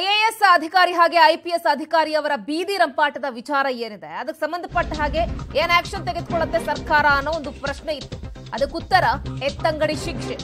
IAS ಅಧಿಕಾರಿ ಹಾಗೆ IPS ಅವರ ಬೀದಿ ರಂಪಾಟದ ವಿಚಾರ ಏನಿದೆ ಅದಕ್ಕೆ ಸಂಬಂಧಪಟ್ಟ ಹಾಗೆ ಏನ್ ಆಕ್ಷನ್ ತೆಗೆದುಕೊಳ್ಳುತ್ತೆ ಸರ್ಕಾರ ಅನ್ನೋ ಒಂದು ಪ್ರಶ್ನೆ ಇತ್ತು ಅದಕ್ಕುತ್ತರ ಎತ್ತಂಗಡಿ ಶಿಕ್ಷೆ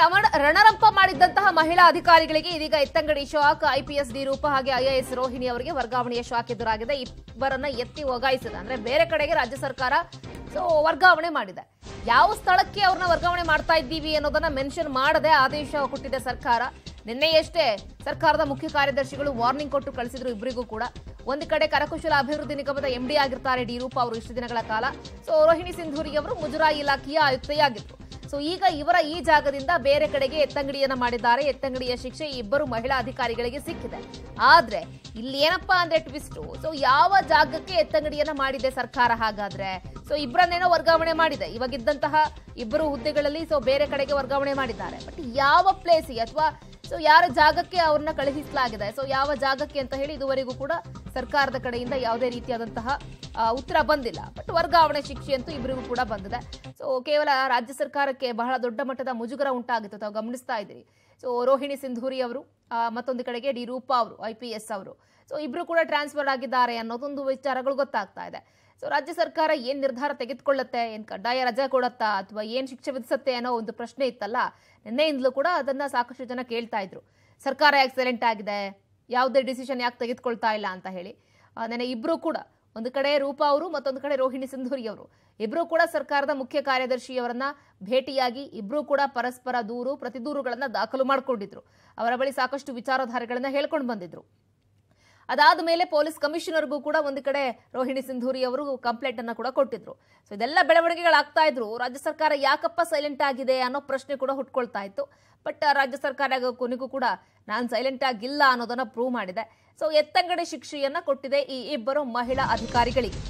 ರಮಣ ರಣರಂಪ ಮಾಡಿದ್ದಂತಹ ಮಹಿಳಾ ಅಧಿಕಾರಿಗಳಿಗೆ ಇದೀಗ ಎತ್ತಂಗಡಿ ಶಾಕ್ ಐಪಿಎಸ್ ಡಿ ರೂಪ ಹಾಗೆ ಐಎಎಸ್ ರೋಹಿಣಿ ಅವರಿಗೆ ವರ್ಗಾವಣೆಯ ಶಾಕ್ ಎದುರಾಗಿದೆ ಇಬ್ಬರನ್ನ ಎತ್ತಿ ಒಗಾಯಿಸಿದೆ ಅಂದ್ರೆ ಬೇರೆ ಕಡೆಗೆ ರಾಜ್ಯ ಸರ್ಕಾರ ಸೊ ವರ್ಗಾವಣೆ ಮಾಡಿದೆ ಯಾವ ಸ್ಥಳಕ್ಕೆ ಅವ್ರನ್ನ ವರ್ಗಾವಣೆ ಮಾಡ್ತಾ ಇದ್ದೀವಿ ಅನ್ನೋದನ್ನ ಮೆನ್ಷನ್ ಮಾಡದೆ ಆದೇಶ ಕೊಟ್ಟಿದೆ ಸರ್ಕಾರ ನಿನ್ನೆಯಷ್ಟೇ ಸರ್ಕಾರದ ಮುಖ್ಯ ಕಾರ್ಯದರ್ಶಿಗಳು ವಾರ್ನಿಂಗ್ ಕೊಟ್ಟು ಕಳಿಸಿದ್ರು ಇಬ್ಬರಿಗೂ ಕೂಡ ಒಂದು ಕಡೆ ಕರಕುಶಲ ಅಭಿವೃದ್ಧಿ ನಿಗಮದ ಎಂಡಿ ಆಗಿರ್ತಾರೆ ಡಿ ರೂಪ ಅವರು ಇಷ್ಟು ದಿನಗಳ ಕಾಲ ಸೊ ರೋಹಿಣಿ ಸಿಂಧೂರಿ ಅವರು ಮುಜರಾಯಿ ಇಲಾಖೆಯ ಆಯುಕ್ತೆಯಾಗಿದ್ದರು ಸೊ ಈಗ ಇವರ ಈ ಜಾಗದಿಂದ ಬೇರೆ ಕಡೆಗೆ ಎತ್ತಂಗಡಿಯನ್ನ ಮಾಡಿದ್ದಾರೆ ಎತ್ತಂಗಡಿಯ ಶಿಕ್ಷೆ ಇಬ್ಬರು ಮಹಿಳಾ ಅಧಿಕಾರಿಗಳಿಗೆ ಸಿಕ್ಕಿದೆ ಆದ್ರೆ ಇಲ್ಲಿ ಏನಪ್ಪಾ ಅಂದ್ರೆ ಟ್ವಿಸ್ಟ್ ಸೊ ಯಾವ ಜಾಗಕ್ಕೆ ಎತ್ತಂಗಡಿಯನ್ನ ಮಾಡಿದೆ ಸರ್ಕಾರ ಹಾಗಾದ್ರೆ ಸೊ ಇಬ್ಬರನ್ನೇನೋ ವರ್ಗಾವಣೆ ಮಾಡಿದೆ ಇವಾಗಿದ್ದಂತಹ ಇಬ್ಬರು ಹುದ್ದೆಗಳಲ್ಲಿ ಸೊ ಬೇರೆ ಕಡೆಗೆ ವರ್ಗಾವಣೆ ಮಾಡಿದ್ದಾರೆ ಬಟ್ ಯಾವ ಪ್ಲೇಸ್ ಅಥವಾ ಸೊ ಯಾರ ಜಾಗಕ್ಕೆ ಅವ್ರನ್ನ ಕಳುಹಿಸಲಾಗಿದೆ ಸೊ ಯಾವ ಜಾಗಕ್ಕೆ ಅಂತ ಹೇಳಿ ಇದುವರೆಗೂ ಕೂಡ ಸರ್ಕಾರದ ಕಡೆಯಿಂದ ಯಾವುದೇ ರೀತಿಯಾದಂತಹ ಉತ್ತರ ಬಂದಿಲ್ಲ ಬಟ್ ವರ್ಗಾವಣೆ ಶಿಕ್ಷೆ ಅಂತೂ ಇಬ್ಬರಿಗೂ ಕೂಡ ಬಂದಿದೆ ಸೊ ಕೇವಲ ರಾಜ್ಯ ಸರ್ಕಾರಕ್ಕೆ ಬಹಳ ದೊಡ್ಡ ಮಟ್ಟದ ಮುಜುಗರ ಉಂಟಾಗಿತ್ತು ತಾವು ಗಮನಿಸ್ತಾ ಇದ್ದೀರಿ ಸೊ ರೋಹಿಣಿ ಸಿಂಧೂರಿ ಅವರು ಮತ್ತೊಂದು ಕಡೆಗೆ ಡಿ ರೂಪಾ ಅವರು ಐ ಪಿ ಎಸ್ ಅವರು ಸೊ ಇಬ್ರು ಕೂಡ ಟ್ರಾನ್ಸ್ಫರ್ ಆಗಿದ್ದಾರೆ ಅನ್ನೋದೊಂದು ವಿಚಾರಗಳು ಗೊತ್ತಾಗ್ತಾ ಇದೆ ಸೊ ರಾಜ್ಯ ಸರ್ಕಾರ ಏನು ನಿರ್ಧಾರ ತೆಗೆದುಕೊಳ್ಳುತ್ತೆ ಏನ್ ಕಡ್ಡಾಯ ರಜಾ ಕೊಡತ್ತಾ ಅಥವಾ ಏನು ಶಿಕ್ಷೆ ವಿಧಿಸುತ್ತೆ ಅನ್ನೋ ಒಂದು ಪ್ರಶ್ನೆ ಇತ್ತಲ್ಲ ನಿನ್ನೆಯಿಂದಲೂ ಕೂಡ ಅದನ್ನ ಸಾಕಷ್ಟು ಜನ ಕೇಳ್ತಾ ಇದ್ರು ಸರ್ಕಾರ ಯಾಕೆ ಆಗಿದೆ ಯಾವುದೇ ಡಿಸಿಷನ್ ಯಾಕೆ ತೆಗೆದುಕೊಳ್ತಾ ಇಲ್ಲ ಅಂತ ಹೇಳಿ ನೆನೆ ಇಬ್ರು ಕೂಡ ಒಂದು ಕಡೆ ರೂಪಾ ಅವರು ಮತ್ತೊಂದು ಕಡೆ ರೋಹಿಣಿ ಸಿಂಧೂರಿ ಅವರು ಇಬ್ರು ಕೂಡ ಸರ್ಕಾರದ ಮುಖ್ಯ ಕಾರ್ಯದರ್ಶಿಯವರನ್ನ ಭೇಟಿಯಾಗಿ ಇಬ್ರು ಕೂಡ ಪರಸ್ಪರ ದೂರು ಪ್ರತಿದೂರುಗಳನ್ನ ದಾಖಲು ಮಾಡಿಕೊಂಡಿದ್ರು ಅವರ ಬಳಿ ಸಾಕಷ್ಟು ವಿಚಾರಧಾರೆಗಳನ್ನ ಹೇಳ್ಕೊಂಡು ಬಂದಿದ್ರು ಅದಾದ ಮೇಲೆ ಪೊಲೀಸ್ ಕಮಿಷನರ್ಗೂ ಕೂಡ ಒಂದು ಕಡೆ ರೋಹಿಣಿ ಸಿಂಧೂರಿ ಅವರು ಕಂಪ್ಲೇಂಟ್ ಅನ್ನ ಕೂಡ ಕೊಟ್ಟಿದ್ರು ಸೊ ಇದೆಲ್ಲ ಬೆಳವಣಿಗೆಗಳಾಗ್ತಾ ಇದ್ರು ರಾಜ್ಯ ಸರ್ಕಾರ ಯಾಕಪ್ಪ ಸೈಲೆಂಟ್ ಆಗಿದೆ ಅನ್ನೋ ಪ್ರಶ್ನೆ ಕೂಡ ಹುಟ್ಕೊಳ್ತಾ ಇತ್ತು ಬಟ್ ರಾಜ್ಯ ಸರ್ಕಾರ ಕೊನೆಗೂ ಕೂಡ ನಾನು ಸೈಲೆಂಟ್ ಆಗಿಲ್ಲ ಅನ್ನೋದನ್ನ ಪ್ರೂವ್ ಮಾಡಿದೆ ಸೊ ಎತ್ತಂಗಡೆ ಶಿಕ್ಷೆಯನ್ನ ಕೊಟ್ಟಿದೆ ಈ ಇಬ್ಬರು ಮಹಿಳಾ ಅಧಿಕಾರಿಗಳಿಗೆ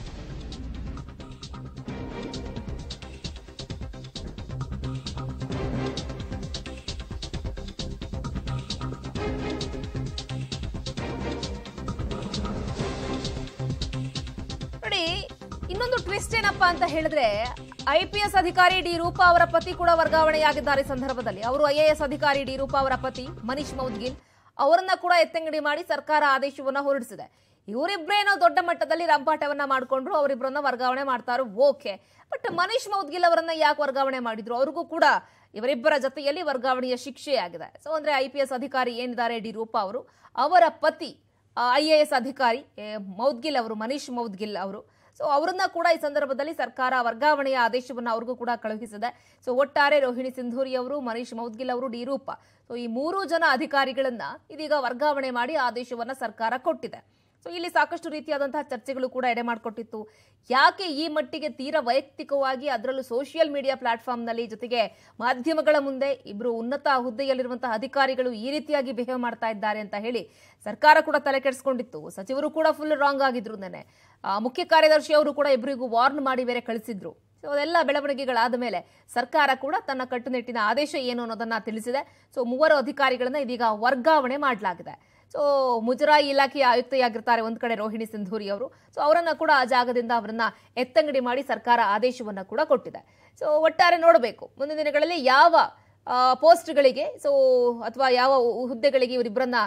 ಇನ್ನೊಂದು ಟ್ವಿಸ್ಟ್ ಏನಪ್ಪ ಅಂತ ಹೇಳಿದ್ರೆ ಐ ಪಿ ಎಸ್ ಅಧಿಕಾರಿ ಡಿ ರೂಪಾ ಅವರ ಪತಿ ಕೂಡ ವರ್ಗಾವಣೆಯಾಗಿದ್ದಾರೆ ಸಂದರ್ಭದಲ್ಲಿ ಅವರು ಐ ಎ ಎಸ್ ಅಧಿಕಾರಿ ಡಿ ರೂಪಾ ಅವರ ಪತಿ ಮನೀಶ್ ಮೌದ್ಗಿಲ್ ಅವರನ್ನ ಕೂಡ ಎತ್ತಂಗಡಿ ಮಾಡಿ ಸರ್ಕಾರ ಆದೇಶವನ್ನ ಹೊರಡಿಸಿದೆ ಇವರಿಬ್ಬರೇನೋ ದೊಡ್ಡ ಮಟ್ಟದಲ್ಲಿ ರಂಪಾಟವನ್ನ ಮಾಡಿಕೊಂಡ್ರು ಅವರಿಬ್ಬರನ್ನ ವರ್ಗಾವಣೆ ಮಾಡ್ತಾರೋ ಓಕೆ ಬಟ್ ಮನೀಶ್ ಮೌದ್ಗಿಲ್ ಅವರನ್ನ ಯಾಕೆ ವರ್ಗಾವಣೆ ಮಾಡಿದ್ರು ಅವ್ರಿಗೂ ಕೂಡ ಇವರಿಬ್ಬರ ಜೊತೆಯಲ್ಲಿ ವರ್ಗಾವಣೆಯ ಶಿಕ್ಷೆ ಆಗಿದೆ ಸೊ ಅಂದ್ರೆ ಐ ಪಿ ಎಸ್ ಅಧಿಕಾರಿ ಏನಿದ್ದಾರೆ ಡಿ ರೂಪಾ ಅವರು ಅವರ ಪತಿ ಐ ಎ ಎಸ್ ಅಧಿಕಾರಿ ಮೌದ್ಗಿಲ್ ಅವರು ಮನೀಶ್ ಮೌದ್ಗಿಲ್ ಅವರು ಸೊ ಅವರನ್ನ ಕೂಡ ಈ ಸಂದರ್ಭದಲ್ಲಿ ಸರ್ಕಾರ ವರ್ಗಾವಣೆಯ ಆದೇಶವನ್ನು ಅವ್ರಿಗೂ ಕೂಡ ಕಳುಹಿಸಿದೆ ಸೊ ಒಟ್ಟಾರೆ ರೋಹಿಣಿ ಸಿಂಧೂರಿ ಅವರು ಮನೀಶ್ ಮೌದ್ಗಿಲ್ ಅವರು ಡಿ ಸೊ ಈ ಮೂರು ಜನ ಅಧಿಕಾರಿಗಳನ್ನ ಇದೀಗ ವರ್ಗಾವಣೆ ಮಾಡಿ ಆದೇಶವನ್ನ ಸರ್ಕಾರ ಕೊಟ್ಟಿದೆ ಸೊ ಇಲ್ಲಿ ಸಾಕಷ್ಟು ರೀತಿಯಾದಂತಹ ಚರ್ಚೆಗಳು ಕೂಡ ಎಡೆ ಮಾಡಿಕೊಟ್ಟಿತ್ತು ಯಾಕೆ ಈ ಮಟ್ಟಿಗೆ ತೀರ ವೈಯಕ್ತಿಕವಾಗಿ ಅದರಲ್ಲೂ ಸೋಷಿಯಲ್ ಮೀಡಿಯಾ ಪ್ಲಾಟ್ಫಾರ್ಮ್ನಲ್ಲಿ ಜೊತೆಗೆ ಮಾಧ್ಯಮಗಳ ಮುಂದೆ ಇಬ್ಬರು ಉನ್ನತ ಹುದ್ದೆಯಲ್ಲಿರುವಂತಹ ಅಧಿಕಾರಿಗಳು ಈ ರೀತಿಯಾಗಿ ಬಿಹೇವ್ ಮಾಡ್ತಾ ಇದ್ದಾರೆ ಅಂತ ಹೇಳಿ ಸರ್ಕಾರ ಕೂಡ ತಲೆ ಕೆಡಿಸ್ಕೊಂಡಿತ್ತು ಸಚಿವರು ಕೂಡ ಫುಲ್ ರಾಂಗ್ ಆಗಿದ್ರು ನೆನೆ ಮುಖ್ಯ ಕಾರ್ಯದರ್ಶಿ ಅವರು ಕೂಡ ಇಬ್ಬರಿಗೂ ವಾರ್ನ್ ಮಾಡಿ ಬೇರೆ ಕಳಿಸಿದ್ರು ಸೊ ಅದೆಲ್ಲ ಬೆಳವಣಿಗೆಗಳಾದ ಮೇಲೆ ಸರ್ಕಾರ ಕೂಡ ತನ್ನ ಕಟ್ಟುನಿಟ್ಟಿನ ಆದೇಶ ಏನು ಅನ್ನೋದನ್ನ ತಿಳಿಸಿದೆ ಸೊ ಮೂವರು ಅಧಿಕಾರಿಗಳನ್ನ ಇದೀಗ ವರ್ಗಾವಣೆ ಮಾಡಲಾಗಿದೆ ಸೊ ಮುಜರಾಯಿ ಇಲಾಖೆಯ ಆಯುಕ್ತೆಯಾಗಿರ್ತಾರೆ ಒಂದು ಕಡೆ ರೋಹಿಣಿ ಸಿಂಧೂರಿ ಅವರು ಸೊ ಅವರನ್ನು ಕೂಡ ಆ ಜಾಗದಿಂದ ಅವರನ್ನ ಎತ್ತಂಗಡಿ ಮಾಡಿ ಸರ್ಕಾರ ಆದೇಶವನ್ನು ಕೂಡ ಕೊಟ್ಟಿದೆ ಸೊ ಒಟ್ಟಾರೆ ನೋಡಬೇಕು ಮುಂದಿನ ದಿನಗಳಲ್ಲಿ ಯಾವ ಪೋಸ್ಟ್ಗಳಿಗೆ ಸೊ ಅಥವಾ ಯಾವ ಹುದ್ದೆಗಳಿಗೆ ಇವರಿಬ್ಬರನ್ನ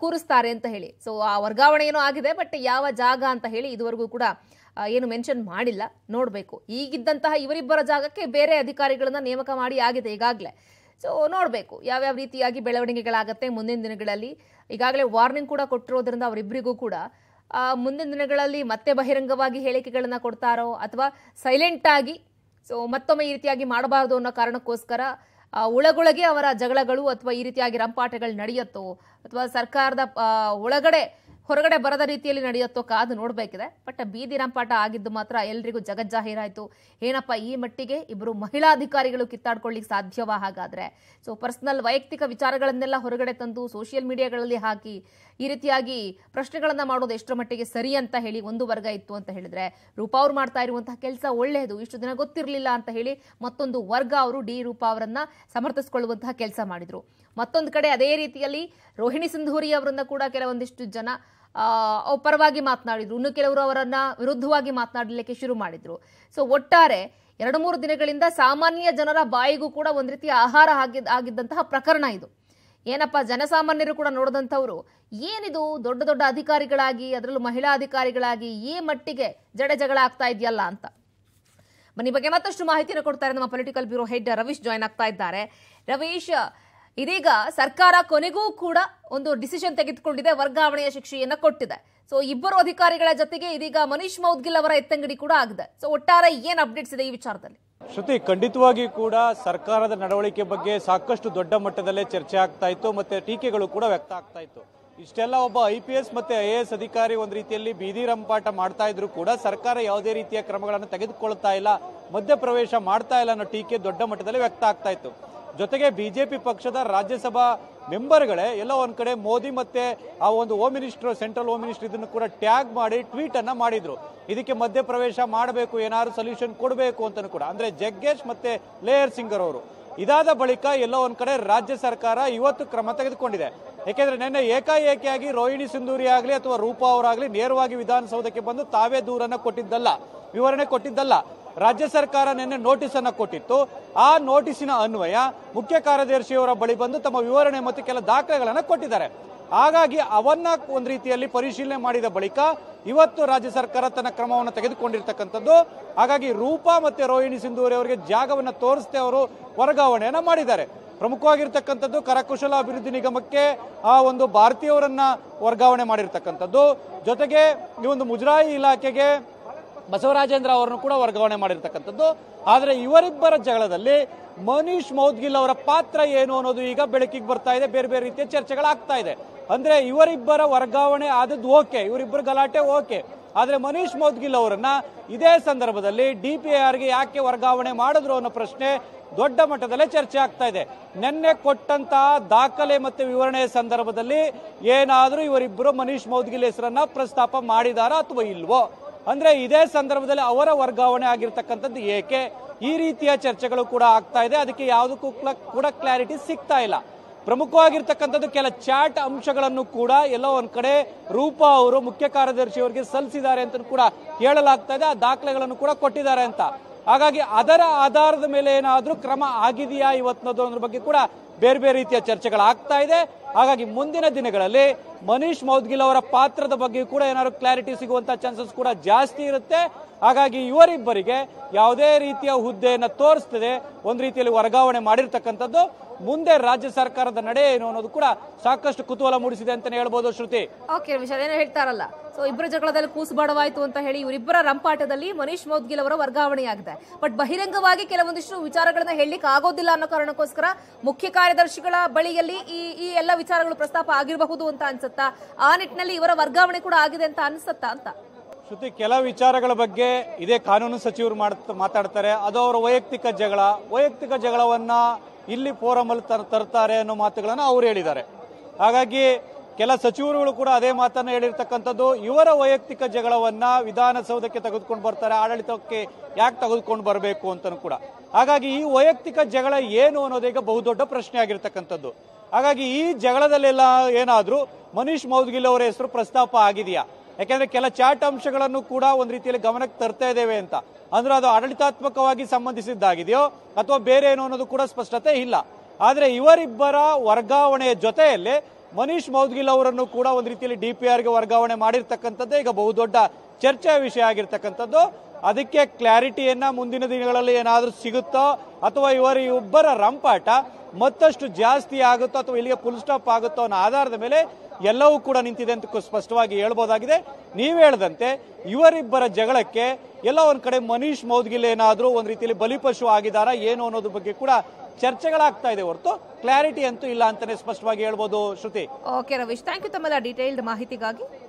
ಕೂರಿಸ್ತಾರೆ ಅಂತ ಹೇಳಿ ಸೊ ಆ ವರ್ಗಾವಣೆ ಏನೋ ಆಗಿದೆ ಬಟ್ ಯಾವ ಜಾಗ ಅಂತ ಹೇಳಿ ಇದುವರೆಗೂ ಕೂಡ ಏನು ಮೆನ್ಷನ್ ಮಾಡಿಲ್ಲ ನೋಡಬೇಕು ಈಗಿದ್ದಂತಹ ಇವರಿಬ್ಬರ ಜಾಗಕ್ಕೆ ಬೇರೆ ಅಧಿಕಾರಿಗಳನ್ನ ನೇಮಕ ಮಾಡಿ ಆಗಿದೆ ಈಗಾಗಲೇ ಸೊ ನೋಡಬೇಕು ಯಾವ್ಯಾವ ರೀತಿಯಾಗಿ ಬೆಳವಣಿಗೆಗಳಾಗತ್ತೆ ಮುಂದಿನ ದಿನಗಳಲ್ಲಿ ಈಗಾಗಲೇ ವಾರ್ನಿಂಗ್ ಕೂಡ ಕೊಟ್ಟಿರೋದ್ರಿಂದ ಅವರಿಬ್ಬರಿಗೂ ಕೂಡ ಮುಂದಿನ ದಿನಗಳಲ್ಲಿ ಮತ್ತೆ ಬಹಿರಂಗವಾಗಿ ಹೇಳಿಕೆಗಳನ್ನು ಕೊಡ್ತಾರೋ ಅಥವಾ ಸೈಲೆಂಟ್ ಆಗಿ ಸೊ ಮತ್ತೊಮ್ಮೆ ಈ ರೀತಿಯಾಗಿ ಮಾಡಬಾರ್ದು ಅನ್ನೋ ಕಾರಣಕ್ಕೋಸ್ಕರ ಒಳಗೊಳಗೆ ಅವರ ಜಗಳಗಳು ಅಥವಾ ಈ ರೀತಿಯಾಗಿ ರಂಪಾಟಗಳು ನಡೆಯುತ್ತೋ ಅಥವಾ ಸರ್ಕಾರದ ಒಳಗಡೆ ಹೊರಗಡೆ ಬರದ ರೀತಿಯಲ್ಲಿ ನಡೆಯುತ್ತೋ ಕಾದು ನೋಡಬೇಕಿದೆ ಬಟ್ ಬೀದಿ ರಂಪಾಟ ಆಗಿದ್ದು ಮಾತ್ರ ಎಲ್ರಿಗೂ ಜಗಜ್ಜಾಹೀರಾಯಿತು ಏನಪ್ಪ ಈ ಮಟ್ಟಿಗೆ ಇಬ್ಬರು ಮಹಿಳಾಧಿಕಾರಿಗಳು ಕಿತ್ತಾಡ್ಕೊಳ್ಳಿಕ್ಕೆ ಸಾಧ್ಯವ ಹಾಗಾದರೆ ಸೊ ಪರ್ಸನಲ್ ವೈಯಕ್ತಿಕ ವಿಚಾರಗಳನ್ನೆಲ್ಲ ಹೊರಗಡೆ ತಂದು ಸೋಷಿಯಲ್ ಮೀಡಿಯಾಗಳಲ್ಲಿ ಹಾಕಿ ಈ ರೀತಿಯಾಗಿ ಪ್ರಶ್ನೆಗಳನ್ನು ಮಾಡೋದು ಎಷ್ಟರ ಮಟ್ಟಿಗೆ ಸರಿ ಅಂತ ಹೇಳಿ ಒಂದು ವರ್ಗ ಇತ್ತು ಅಂತ ಹೇಳಿದ್ರೆ ರೂಪಾ ಅವ್ರು ಮಾಡ್ತಾ ಇರುವಂತಹ ಕೆಲಸ ಒಳ್ಳೆಯದು ಇಷ್ಟು ದಿನ ಗೊತ್ತಿರಲಿಲ್ಲ ಅಂತ ಹೇಳಿ ಮತ್ತೊಂದು ವರ್ಗ ಅವರು ಡಿ ರೂಪಾ ಅವರನ್ನ ಸಮರ್ಥಿಸಿಕೊಳ್ಳುವಂತಹ ಕೆಲಸ ಮಾಡಿದ್ರು ಮತ್ತೊಂದು ಕಡೆ ಅದೇ ರೀತಿಯಲ್ಲಿ ರೋಹಿಣಿ ಸಿಂಧೂರಿ ಅವರನ್ನ ಕೂಡ ಕೆಲವೊಂದಿಷ್ಟು ಜನ ಪರವಾಗಿ ಮಾತನಾಡಿದ್ರು ಇನ್ನು ಕೆಲವರು ಅವರನ್ನ ವಿರುದ್ಧವಾಗಿ ಮಾತನಾಡಲಿಕ್ಕೆ ಶುರು ಮಾಡಿದ್ರು ಸೊ ಒಟ್ಟಾರೆ ಎರಡು ಮೂರು ದಿನಗಳಿಂದ ಸಾಮಾನ್ಯ ಜನರ ಬಾಯಿಗೂ ಕೂಡ ಒಂದು ರೀತಿಯ ಆಹಾರ ಆಗಿದ್ದ ಆಗಿದ್ದಂತಹ ಪ್ರಕರಣ ಇದು ಏನಪ್ಪ ಜನಸಾಮಾನ್ಯರು ಕೂಡ ನೋಡಿದಂಥವ್ರು ಏನಿದು ದೊಡ್ಡ ದೊಡ್ಡ ಅಧಿಕಾರಿಗಳಾಗಿ ಅದರಲ್ಲೂ ಮಹಿಳಾ ಅಧಿಕಾರಿಗಳಾಗಿ ಈ ಮಟ್ಟಿಗೆ ಜಡೆ ಜಗಳ ಆಗ್ತಾ ಇದೆಯಲ್ಲ ಅಂತ ಮನೆ ಬಗ್ಗೆ ಮತ್ತಷ್ಟು ಮಾಹಿತಿಯನ್ನು ಕೊಡ್ತಾರೆ ನಮ್ಮ political bureau head Ravish join ಆಗ್ತಾ ಇದ್ದಾರೆ ರವೀಶ್ ಇದೀಗ ಸರ್ಕಾರ ಕೊನೆಗೂ ಕೂಡ ಒಂದು ಡಿಸಿಷನ್ ತೆಗೆದುಕೊಂಡಿದೆ ವರ್ಗಾವಣೆಯ ಶಿಕ್ಷೆಯನ್ನು ಕೊಟ್ಟಿದೆ ಸೊ ಇಬ್ಬರು ಅಧಿಕಾರಿಗಳ ಜೊತೆಗೆ ಇದೀಗ ಮನೀಶ್ ಮೌದ್ಗಿಲ್ ಅವರ ಎತ್ತಂಗಡಿ ಕೂಡ ಆಗಿದೆ ಸೊ ಒಟ್ಟಾರೆ ಏನ್ ಅಪ್ಡೇಟ್ಸ್ ಇದೆ ಈ ವಿಚಾರದಲ್ಲಿ ಶ್ರುತಿ ಖಂಡಿತವಾಗಿ ಕೂಡ ಸರ್ಕಾರದ ನಡವಳಿಕೆ ಬಗ್ಗೆ ಸಾಕಷ್ಟು ದೊಡ್ಡ ಮಟ್ಟದಲ್ಲೇ ಚರ್ಚೆ ಆಗ್ತಾ ಇತ್ತು ಮತ್ತೆ ಟೀಕೆಗಳು ಕೂಡ ವ್ಯಕ್ತ ಆಗ್ತಾ ಇತ್ತು ಇಷ್ಟೆಲ್ಲ ಒಬ್ಬ ಐ ಪಿ ಎಸ್ ಮತ್ತೆ ಐ ಎ ಎಸ್ ಅಧಿಕಾರಿ ಒಂದು ರೀತಿಯಲ್ಲಿ ಬೀದಿ ರಂಪಾಟ ಮಾಡ್ತಾ ಇದ್ರು ಕೂಡ ಸರ್ಕಾರ ಯಾವುದೇ ರೀತಿಯ ಕ್ರಮಗಳನ್ನು ತೆಗೆದುಕೊಳ್ತಾ ಇಲ್ಲ ಮಧ್ಯಪ್ರವೇಶ ಮಾಡ್ತಾ ಇಲ್ಲ ಅನ್ನೋ ಟೀಕೆ ದೊಡ್ಡ ಮಟ್ಟದಲ್ಲಿ ವ್ಯಕ್ತ ಆಗ್ತಾ ಇತ್ತು ಜೊತೆಗೆ ಬಿಜೆಪಿ ಪಕ್ಷದ ರಾಜ್ಯಸಭಾ ಮೆಂಬರ್ಗಳೇ ಎಲ್ಲ ಒಂದು ಕಡೆ ಮೋದಿ ಮತ್ತೆ ಆ ಒಂದು home minister central home minister ಇದನ್ನು ಕೂಡ ಟ್ಯಾಗ್ ಮಾಡಿ ಟ್ವೀಟ್ ಅನ್ನ ಮಾಡಿದ್ರು ಇದಕ್ಕೆ ಮಧ್ಯ ಪ್ರವೇಶ ಮಾಡಬೇಕು ಏನಾದ್ರು ಸೊಲ್ಯೂಷನ್ ಕೊಡಬೇಕು ಅಂತ ಕೂಡ ಅಂದ್ರೆ ಜಗ್ಗೇಶ್ ಮತ್ತೆ ಲೇಯರ್ ಸಿಂಗರ್ ಅವರು ಇದಾದ ಬಳಿಕ ಎಲ್ಲ ಒಂದ್ ಕಡೆ ರಾಜ್ಯ ಸರ್ಕಾರ ಇವತ್ತು ಕ್ರಮ ತೆಗೆದುಕೊಂಡಿದೆ ಯಾಕೆಂದ್ರೆ ನಿನ್ನೆ ಏಕಾಏಕಿಯಾಗಿ ರೋಹಿಣಿ ಸಿಂಧೂರಿ ಆಗಲಿ ಅಥವಾ ರೂಪಾ ಅವರಾಗಲಿ ನೇರವಾಗಿ ವಿಧಾನಸೌಧಕ್ಕೆ ಬಂದು ತಾವೇ ದೂರನ್ನ ಕೊಟ್ಟಿದ್ದಲ್ಲ ವಿವರಣೆ ಕೊಟ್ಟಿದ್ದಲ್ಲ ರಾಜ್ಯ ಸರ್ಕಾರ ನಿನ್ನೆ ನೋಟಿಸ್ ಅನ್ನ ಕೊಟ್ಟಿತ್ತು ಆ ನೋಟಿಸಿನ ಅನ್ವಯ ಮುಖ್ಯ ಕಾರ್ಯದರ್ಶಿಯವರ ಬಳಿ ಬಂದು ತಮ್ಮ ವಿವರಣೆ ಮತ್ತು ಕೆಲ ದಾಖಲೆಗಳನ್ನು ಕೊಟ್ಟಿದ್ದಾರೆ ಹಾಗಾಗಿ ಅವನ್ನ ಒಂದು ರೀತಿಯಲ್ಲಿ ಪರಿಶೀಲನೆ ಮಾಡಿದ ಬಳಿಕ ಇವತ್ತು ರಾಜ್ಯ ಸರ್ಕಾರ ತನ್ನ ಕ್ರಮವನ್ನು ತೆಗೆದುಕೊಂಡಿರ್ತಕ್ಕಂಥದ್ದು ಹಾಗಾಗಿ ರೂಪಾ ಮತ್ತೆ ರೋಹಿಣಿ ಸಿಂಧೂರಿ ಅವರಿಗೆ ಜಾಗವನ್ನು ತೋರಿಸ್ತೇ ಅವರು ವರ್ಗಾವಣೆಯನ್ನ ಮಾಡಿದ್ದಾರೆ ಪ್ರಮುಖವಾಗಿರ್ತಕ್ಕಂಥದ್ದು ಕರಕುಶಲ ಅಭಿವೃದ್ಧಿ ನಿಗಮಕ್ಕೆ ಆ ಒಂದು ಭಾರತೀಯವರನ್ನ ವರ್ಗಾವಣೆ ಮಾಡಿರ್ತಕ್ಕಂಥದ್ದು ಜೊತೆಗೆ ಈ ಒಂದು ಮುಜರಾಯಿ ಇಲಾಖೆಗೆ ಬಸವರಾಜೇಂದ್ರ ಅವರನ್ನು ಕೂಡ ವರ್ಗಾವಣೆ ಮಾಡಿರ್ತಕ್ಕಂಥದ್ದು ಆದರೆ ಇವರಿಬ್ಬರ ಜಗಳದಲ್ಲಿ ಮನೀಶ್ ಮೌದ್ಗಿಲ್ ಅವರ ಪಾತ್ರ ಏನು ಅನ್ನೋದು ಈಗ ಬೆಳಕಿಗೆ ಬರ್ತಾ ಇದೆ ಬೇರೆ ಬೇರೆ ರೀತಿಯ ಚರ್ಚೆಗಳಾಗ್ತಾ ಇದೆ ಅಂದ್ರೆ ಇವರಿಬ್ಬರ ವರ್ಗಾವಣೆ ಆದದ್ದು ಓಕೆ ಇವರಿಬ್ಬರ ಗಲಾಟೆ ಓಕೆ ಆದರೆ ಮನೀಶ್ ಮೌದ್ಗಿಲ್ ಅವರನ್ನ ಇದೇ ಸಂದರ್ಭದಲ್ಲಿ ಡಿ ಪಿ ಆರ್ಗೆ ಯಾಕೆ ವರ್ಗಾವಣೆ ಮಾಡಿದ್ರು ಅನ್ನೋ ಪ್ರಶ್ನೆ ದೊಡ್ಡ ಮಟ್ಟದಲ್ಲೇ ಚರ್ಚೆ ಆಗ್ತಾ ಇದೆ ನಿನ್ನೆ ಕೊಟ್ಟಂತಹ ದಾಖಲೆ ಮತ್ತು ವಿವರಣೆಯ ಸಂದರ್ಭದಲ್ಲಿ ಏನಾದರೂ ಇವರಿಬ್ಬರು ಮನೀಶ್ ಮೌದ್ಗಿಲ್ ಹೆಸರನ್ನ ಪ್ರಸ್ತಾಪ ಮಾಡಿದಾರ ಅಥವಾ ಇಲ್ವೋ ಅಂದ್ರೆ ಇದೇ ಸಂದರ್ಭದಲ್ಲಿ ಅವರ ವರ್ಗಾವಣೆ ಆಗಿರ್ತಕ್ಕಂಥದ್ದು ಏಕೆ ಈ ರೀತಿಯ ಚರ್ಚೆಗಳು ಕೂಡ ಆಗ್ತಾ ಇದೆ ಅದಕ್ಕೆ ಯಾವುದಕ್ಕೂ ಕೂಡ ಕ್ಲಾರಿಟಿ ಸಿಗ್ತಾ ಇಲ್ಲ ಪ್ರಮುಖವಾಗಿರ್ತಕ್ಕಂಥದ್ದು ಕೆಲ ಚಾಟ್ ಅಂಶಗಳನ್ನು ಕೂಡ ಎಲ್ಲೋ ಒಂದ್ ಕಡೆ ರೂಪಾ ಅವರು ಮುಖ್ಯ ಕಾರ್ಯದರ್ಶಿ ಅವರಿಗೆ ಸಲ್ಲಿಸಿದ್ದಾರೆ ಅಂತ ಕೂಡ ಹೇಳಲಾಗ್ತಾ ಇದೆ ಆ ದಾಖಲೆಗಳನ್ನು ಕೂಡ ಕೊಟ್ಟಿದ್ದಾರೆ ಅಂತ ಹಾಗಾಗಿ ಅದರ ಆಧಾರದ ಮೇಲೆ ಏನಾದರೂ ಕ್ರಮ ಆಗಿದೆಯಾ ಇವತ್ತಿನದು ಅನ್ನೋದ್ರ ಬಗ್ಗೆ ಕೂಡ ಬೇರೆ ಬೇರೆ ರೀತಿಯ ಚರ್ಚೆಗಳು ಆಗ್ತಾ ಇದೆ ಹಾಗಾಗಿ ಮುಂದಿನ ದಿನಗಳಲ್ಲಿ ಮನೀಶ್ ಮೌದ್ಗಿಲ್ ಅವರ ಪಾತ್ರದ ಬಗ್ಗೆ ಕೂಡ ಏನಾದ್ರು ಕ್ಲಾರಿಟಿ ಸಿಗುವಂತ ಚಾನ್ಸಸ್ ಕೂಡ ಜಾಸ್ತಿ ಇರುತ್ತೆ ಹಾಗಾಗಿ ಇವರಿಬ್ಬರಿಗೆ ಯಾವುದೇ ರೀತಿಯ ಹುದ್ದೆಯನ್ನು ತೋರಿಸ್ತದೆ ಒಂದು ರೀತಿಯಲ್ಲಿ ವರ್ಗಾವಣೆ ಮಾಡಿರ್ತಕ್ಕಂಥದ್ದು ಮುಂದೆ ರಾಜ್ಯ ಸರ್ಕಾರದ ನಡೆ ಏನು ಅನ್ನೋದು ಕೂಡ ಸಾಕಷ್ಟು ಕುತೂಹಲ ಮೂಡಿಸಿದೆ ಅಂತಾನೆ ಹೇಳ್ಬೋದು ಶ್ರುತಿ ಓಕೆ ವಿಷಯ ಏನೋ ಹೇಳ್ತಾರಲ್ಲ ಸೊ ಇಬ್ಬರ ಜಗಳದಲ್ಲಿ ಕೂಸುಬಾಡವಾಯಿತು ಅಂತ ಹೇಳಿ ಇವರಿಬ್ಬರ ರಂಪಾಟದಲ್ಲಿ ಮನೀಶ್ ಮೌದ್ಗಿಲ್ ಅವರ ವರ್ಗಾವಣೆಯಾಗಿದೆ ಬಟ್ ಬಹಿರಂಗವಾಗಿ ಕೆಲವೊಂದಿಷ್ಟು ವಿಚಾರಗಳನ್ನ ಹೇಳಲಿಕ್ಕೆ ಆಗೋದಿಲ್ಲ ಅನ್ನೋ ಕಾರಣಕ್ಕೋಸ್ಕರ ಮುಖ್ಯ ಕಾರ್ಯದರ್ಶಿಗಳ ಬಳಿಯಲ್ಲಿ ಈ ಈ ಎಲ್ಲ ವಿಚಾರಗಳು ಪ್ರಸ್ತಾಪ ಆಗಿರಬಹುದು ಅಂತ ಅನ್ಸುತ್ತಾ ಆ ನಿಟ್ಟಿನಲ್ಲಿ ಇವರ ವರ್ಗಾವಣೆ ಕೂಡ ಆಗಿದೆ ಅಂತ ಅನ್ಸುತ್ತಾ ಅಂತ ಶ್ರುತಿ ಕೆಲ ವಿಚಾರಗಳ ಬಗ್ಗೆ ಇದೇ ಕಾನೂನು ಸಚಿವರು ಮಾತಾಡ್ತಾರೆ ಅದು ಅವರ ವೈಯಕ್ತಿಕ ಜಗಳ ವೈಯಕ್ತಿಕ ಜಗಳವನ್ನ ಇಲ್ಲಿ ಫೋರಂ ಅಲ್ಲಿ ತರ್ತಾರೆ ಅನ್ನೋ ಮಾತುಗಳನ್ನು ಅವರು ಹೇಳಿದ್ದಾರೆ ಹಾಗಾಗಿ ಕೆಲ ಸಚಿವರುಗಳು ಕೂಡ ಅದೇ ಮಾತನ್ನು ಹೇಳಿರ್ತಕ್ಕಂಥದ್ದು ಇವರ ವೈಯಕ್ತಿಕ ಜಗಳವನ್ನ ವಿಧಾನಸೌಧಕ್ಕೆ ತೆಗೆದುಕೊಂಡು ಬರ್ತಾರೆ ಆಡಳಿತಕ್ಕೆ ಯಾಕೆ ತೆಗೆದುಕೊಂಡು ಬರಬೇಕು ಅಂತಲೂ ಕೂಡ ಹಾಗಾಗಿ ಈ ವೈಯಕ್ತಿಕ ಜಗಳ ಏನು ಅನ್ನೋದೀಗ ಬಹುದೊಡ್ಡ ಪ್ರಶ್ನೆ ಆಗಿರ್ತಕ್ಕಂಥದ್ದು ಹಾಗಾಗಿ ಈ ಜಗಳದಲ್ಲೆಲ್ಲ ಏನಾದರೂ ಮನೀಶ್ ಮೌದ್ಗಿಲ್ ಅವರ ಹೆಸರು ಪ್ರಸ್ತಾಪ ಆಗಿದೆಯಾ ಯಾಕೆಂದ್ರೆ ಕೆಲ ಚಾಟ್ ಅಂಶಗಳನ್ನು ಕೂಡ ಒಂದು ರೀತಿಯಲ್ಲಿ ಗಮನಕ್ಕೆ ತರ್ತಾ ಇದ್ದೇವೆ ಅಂತ ಅಂದ್ರೆ ಅದು ಆಡಳಿತಾತ್ಮಕವಾಗಿ ಸಂಬಂಧಿಸಿದ್ದಾಗಿದೆಯೋ ಅಥವಾ ಬೇರೆ ಏನೋ ಅನ್ನೋದು ಕೂಡ ಸ್ಪಷ್ಟತೆ ಇಲ್ಲ ಆದರೆ ಇವರಿಬ್ಬರ ವರ್ಗಾವಣೆಯ ಜೊತೆಯಲ್ಲೇ ಮನೀಶ್ ಮೌದ್ಗಿಲ್ ಅವರನ್ನು ಕೂಡ ಒಂದು ರೀತಿಯಲ್ಲಿ ಡಿ ಪಿ ಆರ್ಗೆ ವರ್ಗಾವಣೆ ಮಾಡಿರ್ತಕ್ಕಂಥದ್ದೇ ಈಗ ಬಹುದೊಡ್ಡ ಚರ್ಚೆಯ ವಿಷಯ ಆಗಿರ್ತಕ್ಕಂಥದ್ದು ಅದಕ್ಕೆ ಕ್ಲಾರಿಟಿಯನ್ನ ಮುಂದಿನ ದಿನಗಳಲ್ಲಿ ಏನಾದರೂ ಸಿಗುತ್ತೋ ಅಥವಾ ಇವರಿಬ್ಬರ ರಂಪಾಟ ಮತ್ತಷ್ಟು ಜಾಸ್ತಿ ಆಗುತ್ತೋ ಅಥವಾ ಇಲ್ಲಿಗೆ ಫುಲ್ ಸ್ಟಾಪ್ ಆಗುತ್ತೋ ಅನ್ನೋ ಆಧಾರದ ಮೇಲೆ ಎಲ್ಲವೂ ಕೂಡ ನಿಂತಿದೆ ಅಂತ ಸ್ಪಷ್ಟವಾಗಿ ಹೇಳ್ಬೋದಾಗಿದೆ ನೀವು ಹೇಳದಂತೆ ಇವರಿಬ್ಬರ ಜಗಳಕ್ಕೆ ಎಲ್ಲ ಒಂದು ಕಡೆ ಮನೀಶ್ ಮೌದ್ಗಿಲ್ ಏನಾದರೂ ಒಂದು ರೀತಿಯಲ್ಲಿ ಬಲಿಪಶು ಆಗಿದಾರ ಏನು ಅನ್ನೋದ್ರ ಬಗ್ಗೆ ಕೂಡ ಚರ್ಚೆಗಳಾಗ್ತಾ ಇದೆ ಹೊರತು ಕ್ಲಾರಿಟಿ ಅಂತೂ ಇಲ್ಲ ಅಂತಾನೆ ಸ್ಪಷ್ಟವಾಗಿ ಹೇಳ್ಬೋದು Shruti okay Ravish thank you ತಮ್ಮೆಲ್ಲ ಡೀಟೈಲ್ಡ್ ಮಾಹಿತಿಗಾಗಿ